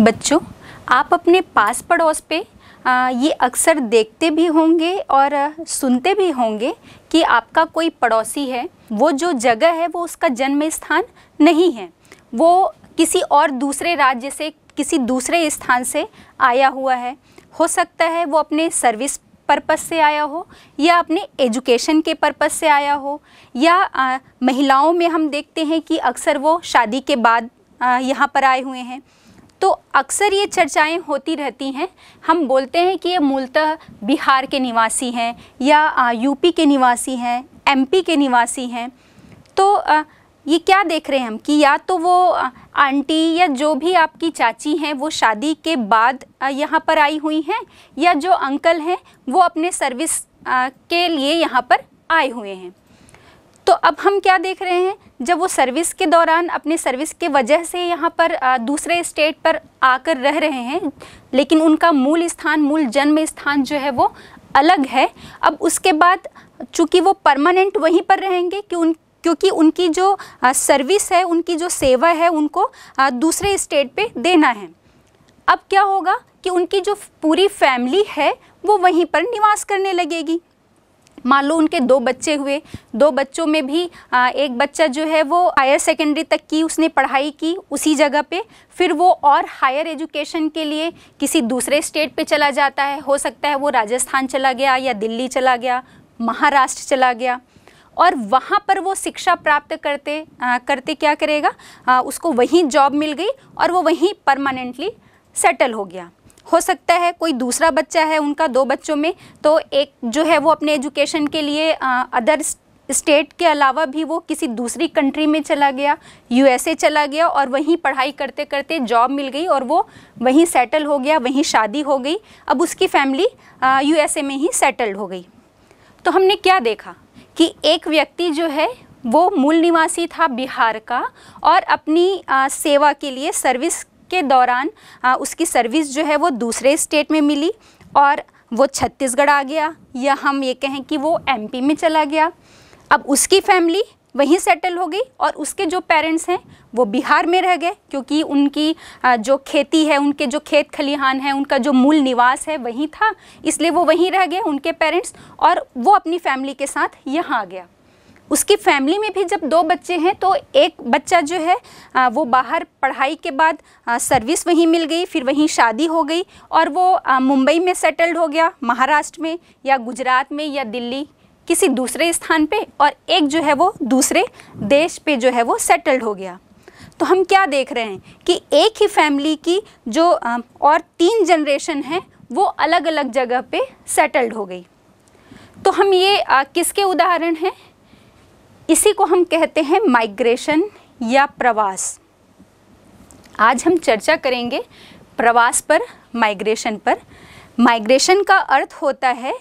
बच्चों आप अपने पास पड़ोस पे आ, ये अक्सर देखते भी होंगे और सुनते भी होंगे कि आपका कोई पड़ोसी है वो जो जगह है वो उसका जन्म स्थान नहीं है वो किसी और दूसरे राज्य से किसी दूसरे स्थान से आया हुआ है हो सकता है वो अपने सर्विस पर्पस से आया हो या अपने एजुकेशन के पर्पस से आया हो या आ, महिलाओं में हम देखते हैं कि अक्सर वो शादी के बाद यहाँ पर आए हुए हैं तो अक्सर ये चर्चाएं होती रहती हैं हम बोलते हैं कि ये मूलतः बिहार के निवासी हैं या यूपी के निवासी हैं एमपी के निवासी हैं तो ये क्या देख रहे हैं हम कि या तो वो आंटी या जो भी आपकी चाची हैं वो शादी के बाद यहाँ पर आई हुई हैं या जो अंकल हैं वो अपने सर्विस के लिए यहाँ पर आए हुए हैं तो अब हम क्या देख रहे हैं जब वो सर्विस के दौरान अपने सर्विस के वजह से यहाँ पर दूसरे स्टेट पर आकर रह रहे हैं लेकिन उनका मूल स्थान मूल जन्म स्थान जो है वो अलग है अब उसके बाद चूँकि वो परमानेंट वहीं पर रहेंगे कि उन क्योंकि उनकी जो सर्विस है उनकी जो सेवा है उनको दूसरे स्टेट पे देना है अब क्या होगा कि उनकी जो पूरी फैमिली है वो वहीं पर निवास करने लगेगी मान लो उनके दो बच्चे हुए दो बच्चों में भी आ, एक बच्चा जो है वो हायर सेकेंडरी तक की उसने पढ़ाई की उसी जगह पे फिर वो और हायर एजुकेशन के लिए किसी दूसरे स्टेट पे चला जाता है हो सकता है वो राजस्थान चला गया या दिल्ली चला गया महाराष्ट्र चला गया और वहाँ पर वो शिक्षा प्राप्त करते आ, करते क्या करेगा आ, उसको वहीं जॉब मिल गई और वो वहीं परमानेंटली सेटल हो गया हो सकता है कोई दूसरा बच्चा है उनका दो बच्चों में तो एक जो है वो अपने एजुकेशन के लिए अदर स्टेट के अलावा भी वो किसी दूसरी कंट्री में चला गया यूएसए चला गया और वहीं पढ़ाई करते करते जॉब मिल गई और वो वहीं सेटल हो गया वहीं शादी हो गई अब उसकी फैमिली यूएसए में ही सेटल्ड हो गई तो हमने क्या देखा कि एक व्यक्ति जो है वो मूल निवासी था बिहार का और अपनी आ, सेवा के लिए सर्विस के दौरान आ, उसकी सर्विस जो है वो दूसरे स्टेट में मिली और वो छत्तीसगढ़ आ गया या हम ये कहें कि वो एमपी में चला गया अब उसकी फैमिली वहीं सेटल हो गई और उसके जो पेरेंट्स हैं वो बिहार में रह गए क्योंकि उनकी जो खेती है उनके जो खेत खलिहान है उनका जो मूल निवास है वहीं था इसलिए वो वहीं रह गए उनके पेरेंट्स और वो अपनी फैमिली के साथ यहाँ आ गया उसकी फैमिली में भी जब दो बच्चे हैं तो एक बच्चा जो है आ, वो बाहर पढ़ाई के बाद आ, सर्विस वहीं मिल गई फिर वहीं शादी हो गई और वो मुंबई में सेटल्ड हो गया महाराष्ट्र में या गुजरात में या दिल्ली किसी दूसरे स्थान पे और एक जो है वो दूसरे देश पे जो है वो सेटल्ड हो गया तो हम क्या देख रहे हैं कि एक ही फैमिली की जो और तीन जनरेशन है वो अलग अलग जगह पे सेटल्ड हो गई तो हम ये किसके उदाहरण हैं इसी को हम कहते हैं माइग्रेशन या प्रवास आज हम चर्चा करेंगे प्रवास पर माइग्रेशन पर माइग्रेशन का अर्थ होता है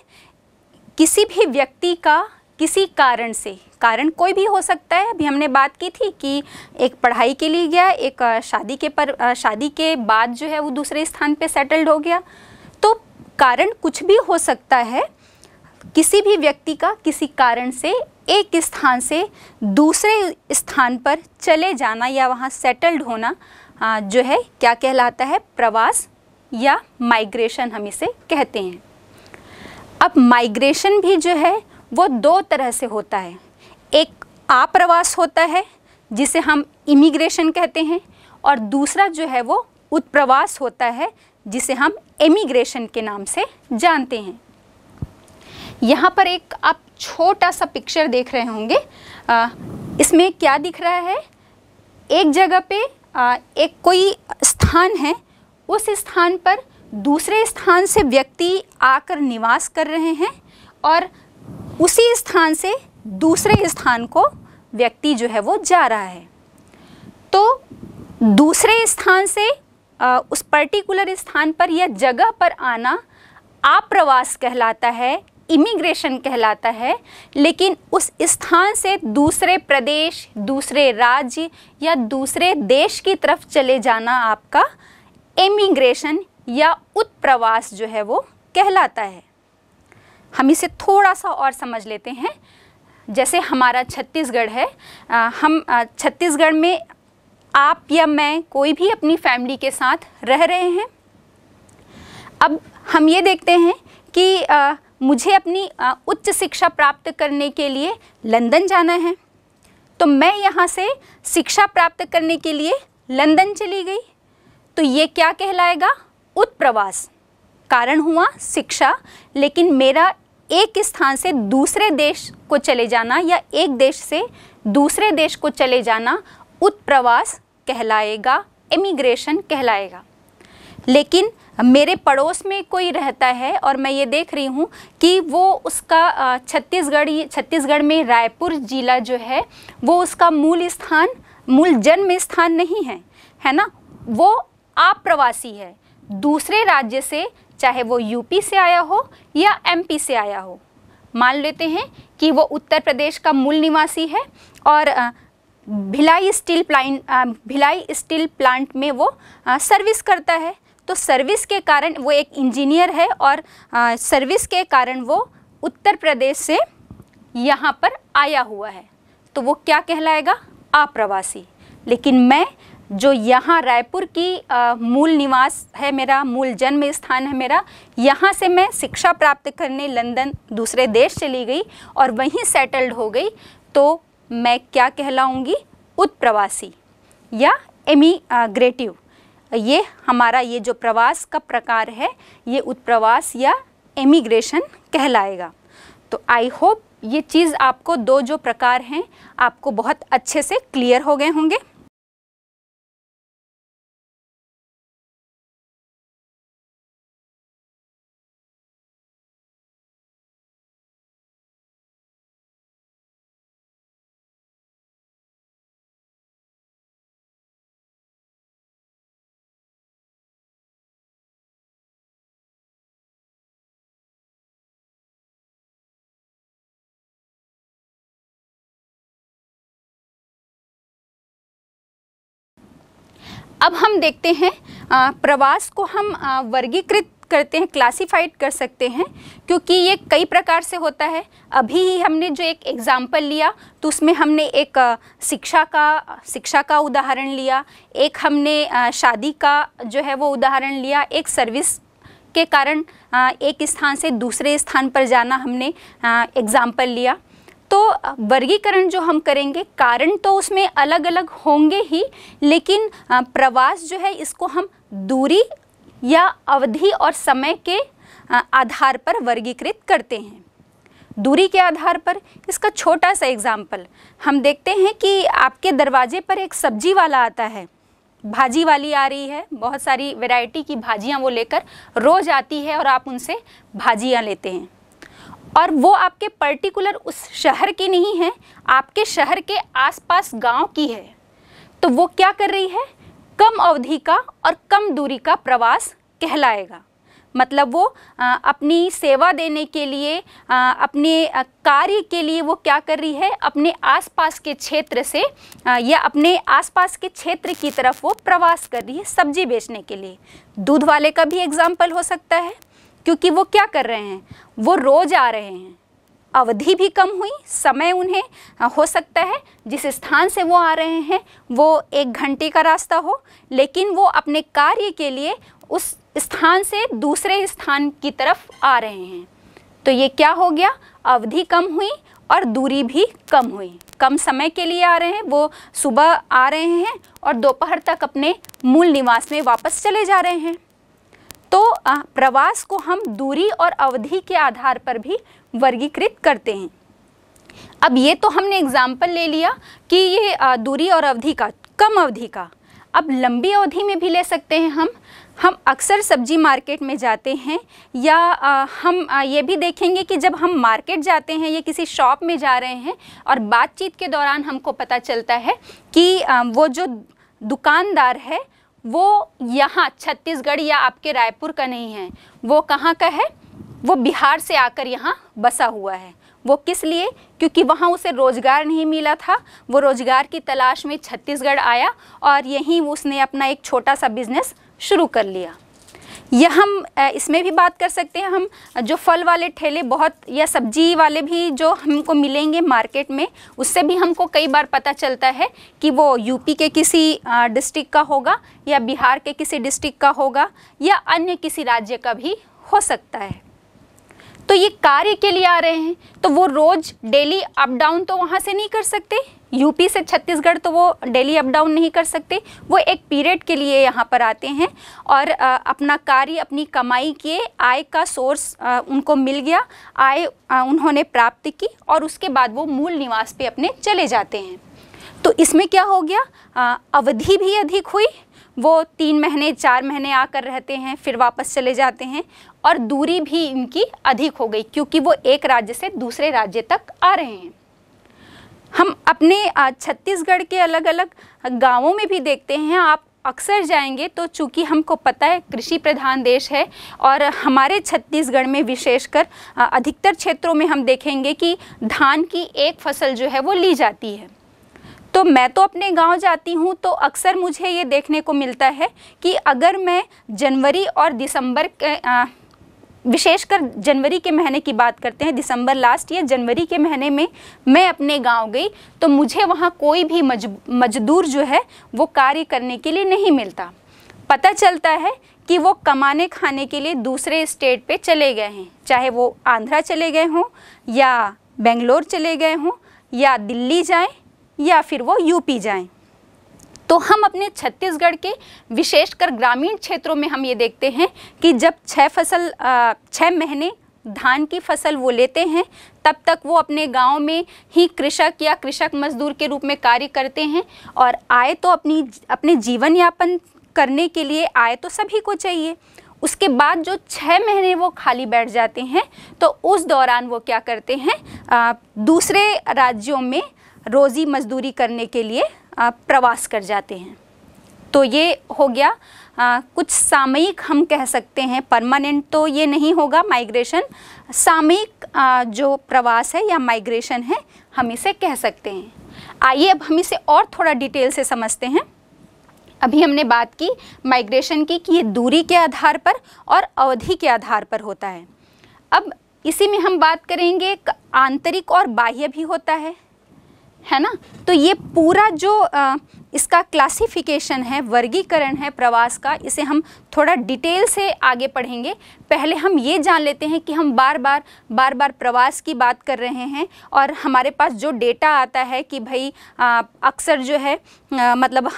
किसी भी व्यक्ति का किसी कारण से कारण कोई भी हो सकता है अभी हमने बात की थी कि एक पढ़ाई के लिए गया एक शादी के पर शादी के बाद जो है वो दूसरे स्थान पे सेटल्ड हो गया तो कारण कुछ भी हो सकता है किसी भी व्यक्ति का किसी कारण से एक स्थान से दूसरे स्थान पर चले जाना या वहाँ सेटल्ड होना जो है क्या कहलाता है प्रवास या माइग्रेशन हम इसे कहते हैं अब माइग्रेशन भी जो है वो दो तरह से होता है एक आप्रवास होता है जिसे हम इमिग्रेशन कहते हैं और दूसरा जो है वो उत्प्रवास होता है जिसे हम एमिग्रेशन के नाम से जानते हैं यहाँ पर एक आप छोटा सा पिक्चर देख रहे होंगे इसमें क्या दिख रहा है एक जगह पे आ, एक कोई स्थान है उस स्थान पर दूसरे स्थान से व्यक्ति आकर निवास कर रहे हैं और उसी स्थान से दूसरे स्थान को व्यक्ति जो है वो जा रहा है तो दूसरे स्थान से आ, उस पर्टिकुलर स्थान पर या जगह पर आना आप प्रवास कहलाता है इमिग्रेशन कहलाता है लेकिन उस स्थान से दूसरे प्रदेश दूसरे राज्य या दूसरे देश की तरफ चले जाना आपका इमिग्रेशन या उत्प्रवास जो है वो कहलाता है हम इसे थोड़ा सा और समझ लेते हैं जैसे हमारा छत्तीसगढ़ है आ, हम छत्तीसगढ़ में आप या मैं कोई भी अपनी फैमिली के साथ रह रहे हैं अब हम ये देखते हैं कि आ, मुझे अपनी उच्च शिक्षा प्राप्त करने के लिए लंदन जाना है तो मैं यहाँ से शिक्षा प्राप्त करने के लिए लंदन चली गई तो ये क्या कहलाएगा उत्प्रवास कारण हुआ शिक्षा लेकिन मेरा एक स्थान से दूसरे देश को चले जाना या एक देश से दूसरे देश को चले जाना उत्प्रवास कहलाएगा इमिग्रेशन कहलाएगा लेकिन मेरे पड़ोस में कोई रहता है और मैं ये देख रही हूँ कि वो उसका छत्तीसगढ़ छत्तीसगढ़ में रायपुर जिला जो है वो उसका मूल स्थान मूल जन्म स्थान नहीं है है ना वो आप प्रवासी है दूसरे राज्य से चाहे वो यूपी से आया हो या एमपी से आया हो मान लेते हैं कि वो उत्तर प्रदेश का मूल निवासी है और Bhilai steel plant Bhilai steel plant में वो सर्विस करता है तो सर्विस के कारण वो एक इंजीनियर है और आ, सर्विस के कारण वो उत्तर प्रदेश से यहाँ पर आया हुआ है तो वो क्या कहलाएगा आप्रवासी लेकिन मैं जो यहाँ रायपुर की आ, मूल निवास है मेरा मूल जन्म स्थान है मेरा यहाँ से मैं शिक्षा प्राप्त करने लंदन दूसरे देश चली गई और वहीं सेटल्ड हो गई तो मैं क्या कहलाऊँगी उत्प्रवासी या एमिग्रेटिव ये हमारा ये जो प्रवास का प्रकार है ये उत्प्रवास या एमिग्रेशन कहलाएगा तो आई होप ये चीज़ आपको दो जो प्रकार हैं आपको बहुत अच्छे से क्लियर हो गए होंगे अब हम देखते हैं प्रवास को हम वर्गीकृत करते हैं क्लासिफाइड कर सकते हैं क्योंकि ये कई प्रकार से होता है अभी ही हमने जो एक एग्ज़ाम्पल लिया तो उसमें हमने एक शिक्षा का शिक्षा का उदाहरण लिया एक हमने शादी का जो है वो उदाहरण लिया एक सर्विस के कारण एक स्थान से दूसरे स्थान पर जाना हमने एग्ज़ाम्पल लिया तो वर्गीकरण जो हम करेंगे कारण तो उसमें अलग अलग होंगे ही लेकिन प्रवास जो है इसको हम दूरी या अवधि और समय के आधार पर वर्गीकृत करते हैं दूरी के आधार पर इसका छोटा सा एग्जाम्पल हम देखते हैं कि आपके दरवाजे पर एक सब्जी वाला आता है भाजी वाली आ रही है बहुत सारी वैरायटी की भाजियाँ वो लेकर रोज़ आती है और आप उनसे भाजियाँ लेते हैं और वो आपके पर्टिकुलर उस शहर की नहीं है आपके शहर के आसपास गांव की है तो वो क्या कर रही है कम अवधि का और कम दूरी का प्रवास कहलाएगा मतलब वो अपनी सेवा देने के लिए अपने कार्य के लिए वो क्या कर रही है अपने आसपास के क्षेत्र से या अपने आसपास के क्षेत्र की तरफ वो प्रवास कर रही है सब्जी बेचने के लिए दूध वाले का भी एग्जाम्पल हो सकता है क्योंकि वो क्या कर रहे हैं वो रोज़ आ रहे हैं अवधि भी कम हुई समय उन्हें हो सकता है जिस स्थान से वो आ रहे हैं वो एक घंटे का रास्ता हो लेकिन वो अपने कार्य के लिए उस स्थान से दूसरे स्थान की तरफ आ रहे हैं तो ये क्या हो गया अवधि कम हुई और दूरी भी कम हुई कम समय के लिए आ रहे हैं वो सुबह आ रहे हैं और दोपहर तक अपने मूल निवास में वापस चले जा रहे हैं तो प्रवास को हम दूरी और अवधि के आधार पर भी वर्गीकृत करते हैं अब ये तो हमने एग्जाम्पल ले लिया कि ये दूरी और अवधि का कम अवधि का अब लंबी अवधि में भी ले सकते हैं हम हम अक्सर सब्जी मार्केट में जाते हैं या आ, हम आ, ये भी देखेंगे कि जब हम मार्केट जाते हैं या किसी शॉप में जा रहे हैं और बातचीत के दौरान हमको पता चलता है कि आ, वो जो दुकानदार है वो यहाँ छत्तीसगढ़ या आपके रायपुर का नहीं है वो कहाँ का है वो बिहार से आकर यहाँ बसा हुआ है वो किस लिए क्योंकि वहाँ उसे रोज़गार नहीं मिला था वो रोज़गार की तलाश में छत्तीसगढ़ आया और यहीं उसने अपना एक छोटा सा बिज़नेस शुरू कर लिया या हम इसमें भी बात कर सकते हैं हम जो फल वाले ठेले बहुत या सब्जी वाले भी जो हमको मिलेंगे मार्केट में उससे भी हमको कई बार पता चलता है कि वो यूपी के किसी डिस्ट्रिक्ट का होगा या बिहार के किसी डिस्ट्रिक्ट का होगा या अन्य किसी राज्य का भी हो सकता है तो ये कार्य के लिए आ रहे हैं तो वो रोज़ डेली अप डाउन तो वहाँ से नहीं कर सकते यूपी से छत्तीसगढ़ तो वो डेली अप डाउन नहीं कर सकते वो एक पीरियड के लिए यहाँ पर आते हैं और आ, अपना कार्य अपनी कमाई के आय का सोर्स आ, उनको मिल गया आय उन्होंने प्राप्त की और उसके बाद वो मूल निवास पे अपने चले जाते हैं तो इसमें क्या हो गया आ, अवधि भी अधिक हुई वो तीन महीने चार महीने आकर रहते हैं फिर वापस चले जाते हैं और दूरी भी इनकी अधिक हो गई क्योंकि वो एक राज्य से दूसरे राज्य तक आ रहे हैं हम अपने छत्तीसगढ़ के अलग अलग गांवों में भी देखते हैं आप अक्सर जाएंगे तो चूंकि हमको पता है कृषि प्रधान देश है और हमारे छत्तीसगढ़ में विशेषकर अधिकतर क्षेत्रों में हम देखेंगे कि धान की एक फसल जो है वो ली जाती है तो मैं तो अपने गांव जाती हूं तो अक्सर मुझे ये देखने को मिलता है कि अगर मैं जनवरी और दिसंबर के, आ, विशेषकर जनवरी के महीने की बात करते हैं दिसंबर लास्ट या जनवरी के महीने में मैं अपने गांव गई तो मुझे वहां कोई भी मज, मजदूर जो है वो कार्य करने के लिए नहीं मिलता पता चलता है कि वो कमाने खाने के लिए दूसरे स्टेट पे चले गए हैं चाहे वो आंध्रा चले गए हों या बेंगलोर चले गए हों या दिल्ली जाएँ या फिर वो यूपी जाएँ तो हम अपने छत्तीसगढ़ के विशेषकर ग्रामीण क्षेत्रों में हम ये देखते हैं कि जब छः फसल छः महीने धान की फसल वो लेते हैं तब तक वो अपने गांव में ही कृषक या कृषक मजदूर के रूप में कार्य करते हैं और आय तो अपनी अपने जीवन यापन करने के लिए आय तो सभी को चाहिए उसके बाद जो छः महीने वो खाली बैठ जाते हैं तो उस दौरान वो क्या करते हैं आ, दूसरे राज्यों में रोज़ी मजदूरी करने के लिए प्रवास कर जाते हैं तो ये हो गया आ, कुछ सामयिक हम कह सकते हैं परमानेंट तो ये नहीं होगा माइग्रेशन सामयिक जो प्रवास है या माइग्रेशन है हम इसे कह सकते हैं आइए अब हम इसे और थोड़ा डिटेल से समझते हैं अभी हमने बात की माइग्रेशन की कि ये दूरी के आधार पर और अवधि के आधार पर होता है अब इसी में हम बात करेंगे आंतरिक और बाह्य भी होता है है ना तो ये पूरा जो आ, इसका क्लासिफिकेशन है वर्गीकरण है प्रवास का इसे हम थोड़ा डिटेल से आगे पढ़ेंगे पहले हम ये जान लेते हैं कि हम बार बार बार बार प्रवास की बात कर रहे हैं और हमारे पास जो डेटा आता है कि भाई अक्सर जो है आ, मतलब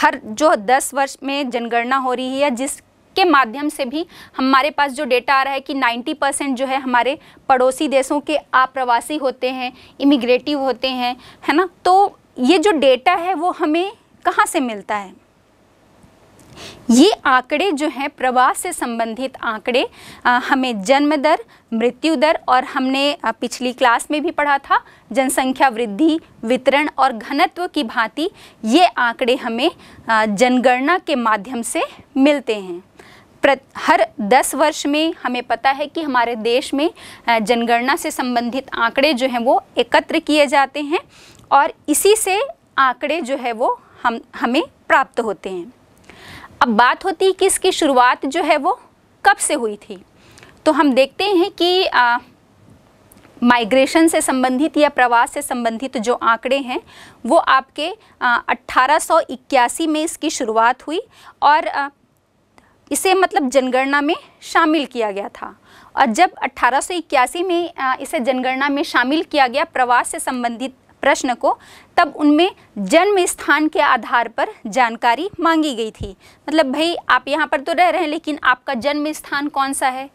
हर जो 10 वर्ष में जनगणना हो रही है या जिस के माध्यम से भी हमारे पास जो डेटा आ रहा है कि 90 परसेंट जो है हमारे पड़ोसी देशों के आप्रवासी होते हैं इमिग्रेटिव होते हैं है ना तो ये जो डेटा है वो हमें कहाँ से मिलता है ये आंकड़े जो हैं प्रवास से संबंधित आंकड़े हमें जन्म दर मृत्यु दर और हमने पिछली क्लास में भी पढ़ा था जनसंख्या वृद्धि वितरण और घनत्व की भांति ये आंकड़े हमें जनगणना के माध्यम से मिलते हैं हर 10 वर्ष में हमें पता है कि हमारे देश में जनगणना से संबंधित आंकड़े जो हैं वो एकत्र किए जाते हैं और इसी से आंकड़े जो है वो हम हमें प्राप्त होते हैं अब बात होती है कि इसकी शुरुआत जो है वो कब से हुई थी तो हम देखते हैं कि आ, माइग्रेशन से संबंधित या प्रवास से संबंधित जो आंकड़े हैं वो आपके अट्ठारह में इसकी शुरुआत हुई और इसे मतलब जनगणना में शामिल किया गया था और जब 1881 में इसे जनगणना में शामिल किया गया प्रवास से संबंधित प्रश्न को तब उनमें जन्म स्थान के आधार पर जानकारी मांगी गई थी मतलब भाई आप यहाँ पर तो रह रहे हैं लेकिन आपका जन्म स्थान कौन सा है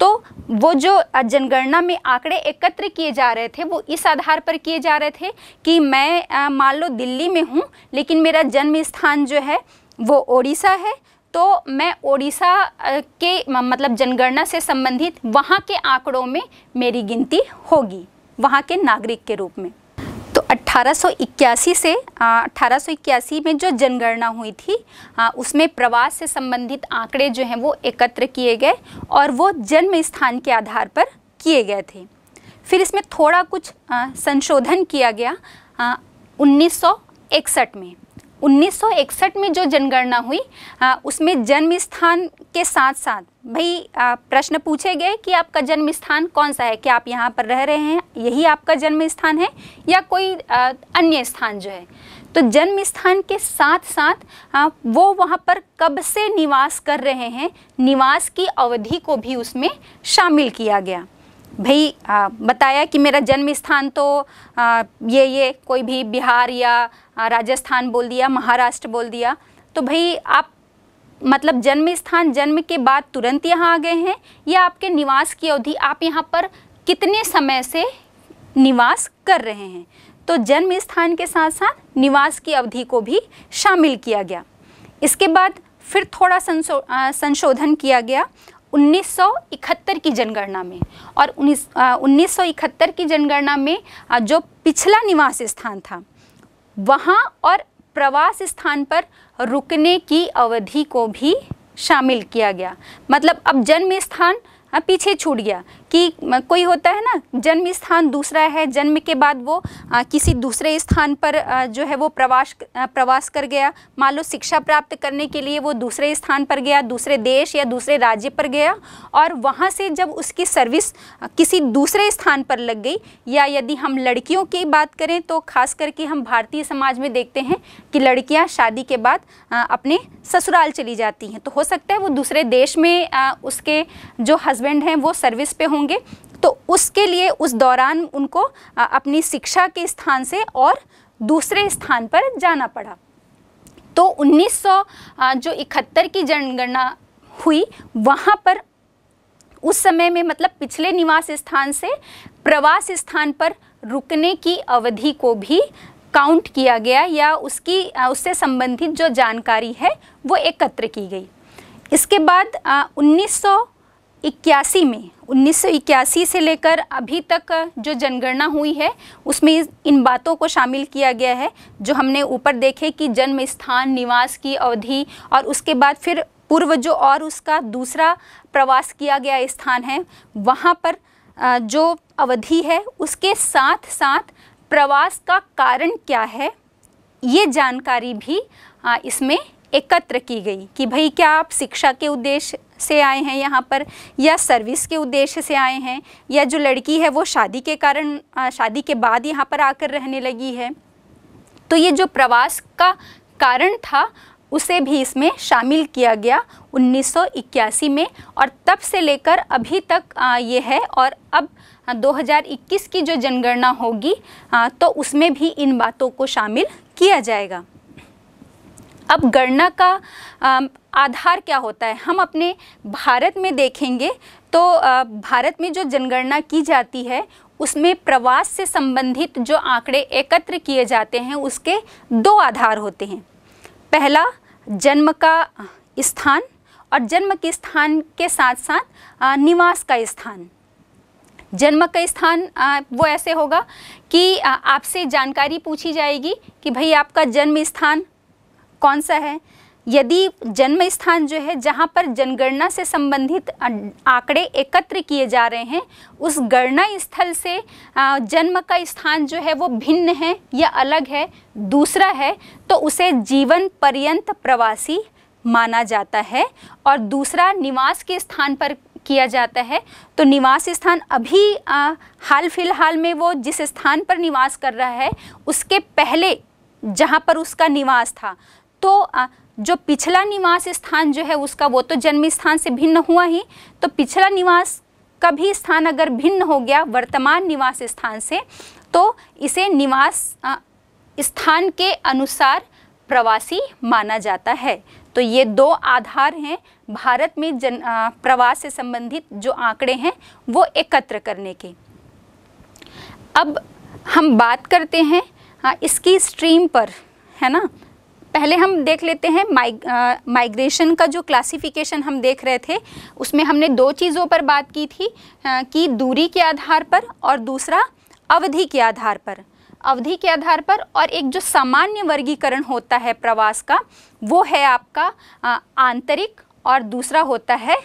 तो वो जो जनगणना में आंकड़े एकत्र किए जा रहे थे वो इस आधार पर किए जा रहे थे कि मैं मान लो दिल्ली में हूँ लेकिन मेरा जन्म स्थान जो है वो ओडिशा है तो मैं ओडिशा के मतलब जनगणना से संबंधित वहाँ के आंकड़ों में मेरी गिनती होगी वहाँ के नागरिक के रूप में तो 1881 से आ, में जो जनगणना हुई थी आ, उसमें प्रवास से संबंधित आंकड़े जो हैं वो एकत्र किए गए और वो जन्म स्थान के आधार पर किए गए थे फिर इसमें थोड़ा कुछ आ, संशोधन किया गया उन्नीस में 1961 में जो जनगणना हुई आ, उसमें जन्म स्थान के साथ साथ भाई प्रश्न पूछे गए कि आपका जन्म स्थान कौन सा है क्या आप यहाँ पर रह रहे हैं यही आपका जन्म स्थान है या कोई आ, अन्य स्थान जो है तो जन्म स्थान के साथ साथ आ, वो वहाँ पर कब से निवास कर रहे हैं निवास की अवधि को भी उसमें शामिल किया गया भाई बताया कि मेरा जन्म स्थान तो आ, ये ये कोई भी बिहार या राजस्थान बोल दिया महाराष्ट्र बोल दिया तो भाई आप मतलब जन्म स्थान जन्म के बाद तुरंत यहाँ आ गए हैं या आपके निवास की अवधि आप यहाँ पर कितने समय से निवास कर रहे हैं तो जन्म स्थान के साथ साथ निवास की अवधि को भी शामिल किया गया इसके बाद फिर थोड़ा संशो, संशोधन किया गया 1971 की जनगणना में और उन्नीस उन्नीस की जनगणना में जो पिछला निवास स्थान था वहाँ और प्रवास स्थान पर रुकने की अवधि को भी शामिल किया गया मतलब अब जन्म स्थान पीछे छूट गया कि कोई होता है ना जन्म स्थान दूसरा है जन्म के बाद वो आ, किसी दूसरे स्थान पर आ, जो है वो प्रवास प्रवास कर गया मान लो शिक्षा प्राप्त करने के लिए वो दूसरे स्थान पर गया दूसरे देश या दूसरे राज्य पर गया और वहाँ से जब उसकी सर्विस किसी दूसरे स्थान पर लग गई या यदि हम लड़कियों की बात करें तो खास करके हम भारतीय समाज में देखते हैं कि लड़कियाँ शादी के बाद आ, अपने ससुराल चली जाती हैं तो हो सकता है वो दूसरे देश में उसके जो हस्बैंड हैं वो सर्विस पे हों होंगे तो उसके लिए उस दौरान उनको अपनी शिक्षा के स्थान से और दूसरे स्थान पर जाना पड़ा तो 1900 जो इकहत्तर की जनगणना हुई वहाँ पर उस समय में मतलब पिछले निवास स्थान से प्रवास स्थान पर रुकने की अवधि को भी काउंट किया गया या उसकी उससे संबंधित जो जानकारी है वो एकत्र की गई इसके बाद उन्नीस इक्यासी में 1981 से लेकर अभी तक जो जनगणना हुई है उसमें इन बातों को शामिल किया गया है जो हमने ऊपर देखे कि जन्म स्थान निवास की अवधि और उसके बाद फिर पूर्व जो और उसका दूसरा प्रवास किया गया स्थान है वहाँ पर जो अवधि है उसके साथ साथ प्रवास का कारण क्या है ये जानकारी भी इसमें एकत्र की गई कि भाई क्या आप शिक्षा के उद्देश्य से आए हैं यहाँ पर या सर्विस के उद्देश्य से आए हैं या जो लड़की है वो शादी के कारण शादी के बाद यहाँ पर आकर रहने लगी है तो ये जो प्रवास का कारण था उसे भी इसमें शामिल किया गया 1981 में और तब से लेकर अभी तक ये है और अब 2021 की जो जनगणना होगी तो उसमें भी इन बातों को शामिल किया जाएगा अब गणना का आधार क्या होता है हम अपने भारत में देखेंगे तो भारत में जो जनगणना की जाती है उसमें प्रवास से संबंधित जो आंकड़े एकत्र किए जाते हैं उसके दो आधार होते हैं पहला जन्म का स्थान और जन्म के स्थान के साथ साथ निवास का स्थान जन्म का स्थान वो ऐसे होगा कि आपसे जानकारी पूछी जाएगी कि भाई आपका जन्म स्थान कौन सा है यदि जन्म स्थान जो है जहाँ पर जनगणना से संबंधित अं, आंकड़े एकत्र किए जा रहे हैं उस गणना स्थल से जन्म का स्थान जो है वो भिन्न है या अलग है दूसरा है तो उसे जीवन पर्यंत प्रवासी माना जाता है और दूसरा निवास के स्थान पर किया जाता है तो निवास स्थान अभी आ, हाल फिलहाल में वो जिस स्थान पर निवास कर रहा है उसके पहले जहाँ पर उसका निवास था तो जो पिछला निवास स्थान जो है उसका वो तो जन्म स्थान से भिन्न हुआ ही तो पिछला निवास का भी स्थान अगर भिन्न हो गया वर्तमान निवास स्थान से तो इसे निवास स्थान के अनुसार प्रवासी माना जाता है तो ये दो आधार हैं भारत में जन प्रवास से संबंधित जो आंकड़े हैं वो एकत्र करने के अब हम बात करते हैं इसकी स्ट्रीम पर है ना पहले हम देख लेते हैं माइग्रेशन का जो क्लासिफिकेशन हम देख रहे थे उसमें हमने दो चीज़ों पर बात की थी कि दूरी के आधार पर और दूसरा अवधि के आधार पर अवधि के आधार पर और एक जो सामान्य वर्गीकरण होता है प्रवास का वो है आपका आंतरिक और दूसरा होता है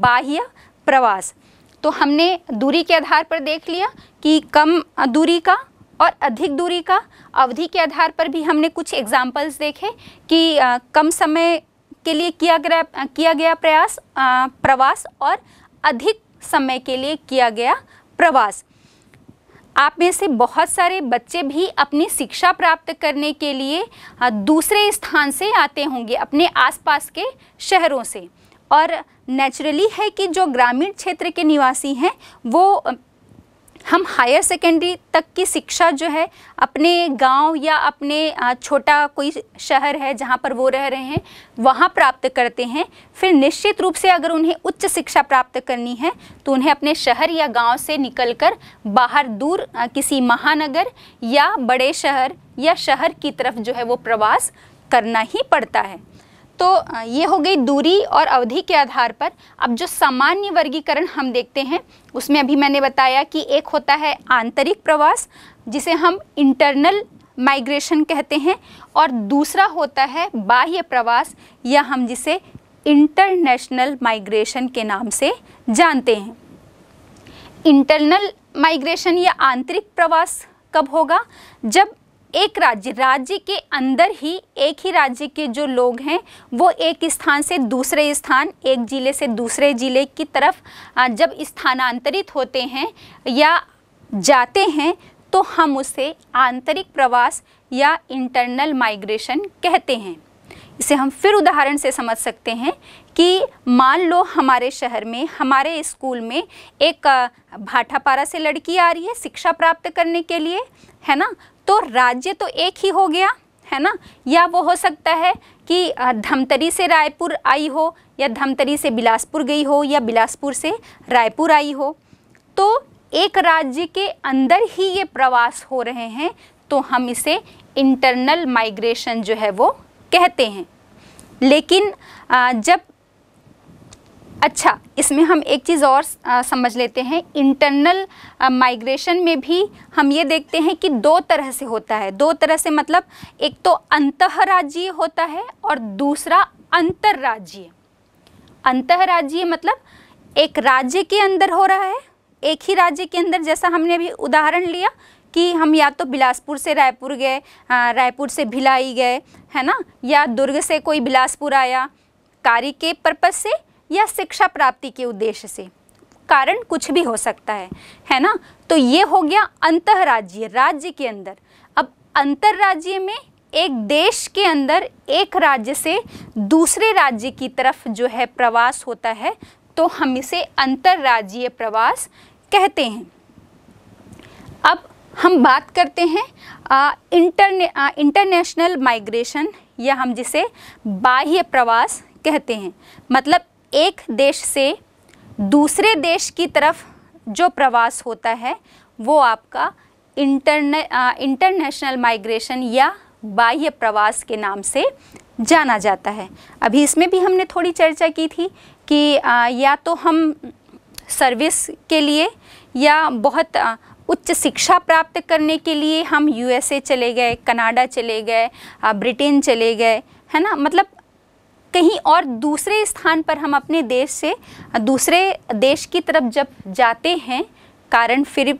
बाह्य प्रवास तो हमने दूरी के आधार पर देख लिया कि कम दूरी का और अधिक दूरी का अवधि के आधार पर भी हमने कुछ एग्जाम्पल्स देखे कि आ, कम समय के लिए किया गया किया गया प्रयास आ, प्रवास और अधिक समय के लिए किया गया प्रवास आप में से बहुत सारे बच्चे भी अपनी शिक्षा प्राप्त करने के लिए दूसरे स्थान से आते होंगे अपने आसपास के शहरों से और नेचुरली है कि जो ग्रामीण क्षेत्र के निवासी हैं वो हम हायर सेकेंडरी तक की शिक्षा जो है अपने गांव या अपने छोटा कोई शहर है जहां पर वो रह रहे हैं वहां प्राप्त करते हैं फिर निश्चित रूप से अगर उन्हें उच्च शिक्षा प्राप्त करनी है तो उन्हें अपने शहर या गांव से निकलकर बाहर दूर किसी महानगर या बड़े शहर या शहर की तरफ जो है वो प्रवास करना ही पड़ता है तो ये हो गई दूरी और अवधि के आधार पर अब जो सामान्य वर्गीकरण हम देखते हैं उसमें अभी मैंने बताया कि एक होता है आंतरिक प्रवास जिसे हम इंटरनल माइग्रेशन कहते हैं और दूसरा होता है बाह्य प्रवास या हम जिसे इंटरनेशनल माइग्रेशन के नाम से जानते हैं इंटरनल माइग्रेशन या आंतरिक प्रवास कब होगा जब एक राज्य राज्य के अंदर ही एक ही राज्य के जो लोग हैं वो एक स्थान से दूसरे स्थान एक ज़िले से दूसरे ज़िले की तरफ जब स्थानांतरित होते हैं या जाते हैं तो हम उसे आंतरिक प्रवास या इंटरनल माइग्रेशन कहते हैं इसे हम फिर उदाहरण से समझ सकते हैं कि मान लो हमारे शहर में हमारे स्कूल में एक भाटापारा से लड़की आ रही है शिक्षा प्राप्त करने के लिए है ना तो राज्य तो एक ही हो गया है ना या वो हो सकता है कि धमतरी से रायपुर आई हो या धमतरी से बिलासपुर गई हो या बिलासपुर से रायपुर आई हो तो एक राज्य के अंदर ही ये प्रवास हो रहे हैं तो हम इसे इंटरनल माइग्रेशन जो है वो कहते हैं लेकिन जब अच्छा इसमें हम एक चीज़ और आ, समझ लेते हैं इंटरनल माइग्रेशन में भी हम ये देखते हैं कि दो तरह से होता है दो तरह से मतलब एक तो अंतराज्यीय होता है और दूसरा अंतरराज्यीय अंतराज्यीय मतलब एक राज्य के अंदर हो रहा है एक ही राज्य के अंदर जैसा हमने अभी उदाहरण लिया कि हम या तो बिलासपुर से रायपुर गए रायपुर से भिलाई गए है ना या दुर्ग से कोई बिलासपुर आया कार्य के पर्पज़ से या शिक्षा प्राप्ति के उद्देश्य से कारण कुछ भी हो सकता है है ना तो ये हो गया अंतरराज्य राज्य के अंदर अब अंतरराज्य में एक देश के अंदर एक राज्य से दूसरे राज्य की तरफ जो है प्रवास होता है तो हम इसे अंतर्राज्यीय प्रवास कहते हैं अब हम बात करते हैं इंटरने इंटरनेशनल माइग्रेशन या हम जिसे बाह्य प्रवास कहते हैं मतलब एक देश से दूसरे देश की तरफ जो प्रवास होता है वो आपका इंटरने इंटरनेशनल माइग्रेशन या बाह्य प्रवास के नाम से जाना जाता है अभी इसमें भी हमने थोड़ी चर्चा की थी कि आ, या तो हम सर्विस के लिए या बहुत आ, उच्च शिक्षा प्राप्त करने के लिए हम यूएसए चले गए कनाडा चले गए ब्रिटेन चले गए है ना मतलब कहीं और दूसरे स्थान पर हम अपने देश से दूसरे देश की तरफ जब जाते हैं कारण फिर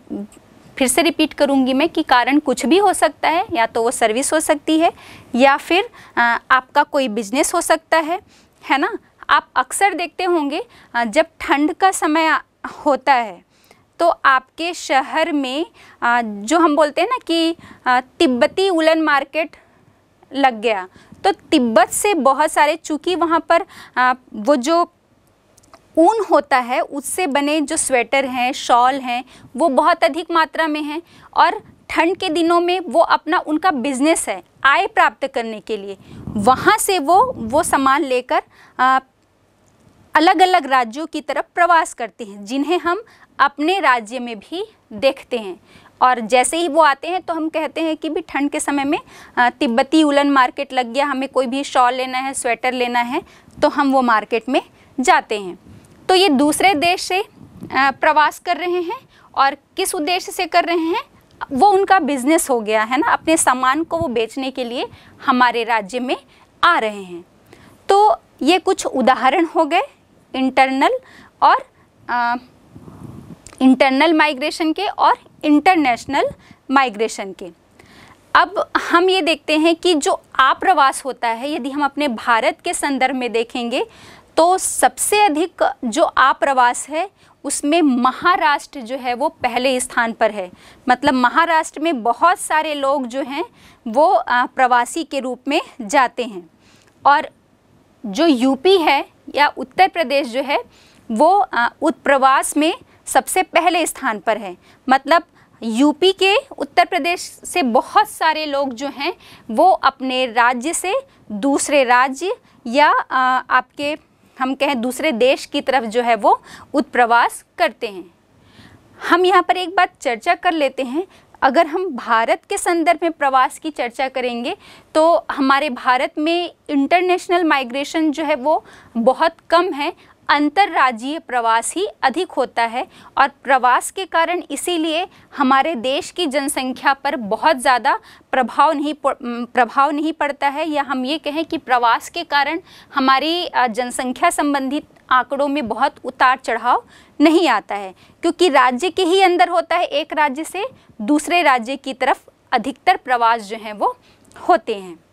फिर से रिपीट करूँगी मैं कि कारण कुछ भी हो सकता है या तो वो सर्विस हो सकती है या फिर आपका कोई बिजनेस हो सकता है है ना आप अक्सर देखते होंगे जब ठंड का समय होता है तो आपके शहर में जो हम बोलते हैं ना कि तिब्बती उलन मार्केट लग गया तो तिब्बत से बहुत सारे चूँकि वहाँ पर आ, वो जो ऊन होता है उससे बने जो स्वेटर हैं शॉल हैं वो बहुत अधिक मात्रा में हैं और ठंड के दिनों में वो अपना उनका बिजनेस है आय प्राप्त करने के लिए वहाँ से वो वो सामान लेकर अलग अलग राज्यों की तरफ प्रवास करते हैं जिन्हें हम अपने राज्य में भी देखते हैं और जैसे ही वो आते हैं तो हम कहते हैं कि भी ठंड के समय में तिब्बती उलन मार्केट लग गया हमें कोई भी शॉल लेना है स्वेटर लेना है तो हम वो मार्केट में जाते हैं तो ये दूसरे देश से प्रवास कर रहे हैं और किस उद्देश्य से कर रहे हैं वो उनका बिजनेस हो गया है ना अपने सामान को वो बेचने के लिए हमारे राज्य में आ रहे हैं तो ये कुछ उदाहरण हो गए इंटरनल और इंटरनल माइग्रेशन के और इंटरनेशनल माइग्रेशन के अब हम ये देखते हैं कि जो आप्रवास होता है यदि हम अपने भारत के संदर्भ में देखेंगे तो सबसे अधिक जो आप्रवास है उसमें महाराष्ट्र जो है वो पहले स्थान पर है मतलब महाराष्ट्र में बहुत सारे लोग जो हैं वो प्रवासी के रूप में जाते हैं और जो यूपी है या उत्तर प्रदेश जो है वो उत्प्रवास में सबसे पहले स्थान पर है मतलब यूपी के उत्तर प्रदेश से बहुत सारे लोग जो हैं वो अपने राज्य से दूसरे राज्य या आपके हम कहें दूसरे देश की तरफ जो है वो उत्प्रवास करते हैं हम यहाँ पर एक बात चर्चा कर लेते हैं अगर हम भारत के संदर्भ में प्रवास की चर्चा करेंगे तो हमारे भारत में इंटरनेशनल माइग्रेशन जो है वो बहुत कम है अंतर्राज्यीय प्रवास ही अधिक होता है और प्रवास के कारण इसीलिए हमारे देश की जनसंख्या पर बहुत ज़्यादा प्रभाव नहीं प्रभाव नहीं पड़ता है या हम ये कहें कि प्रवास के कारण हमारी जनसंख्या संबंधित आंकड़ों में बहुत उतार चढ़ाव नहीं आता है क्योंकि राज्य के ही अंदर होता है एक राज्य से दूसरे राज्य की तरफ अधिकतर प्रवास जो हैं वो होते हैं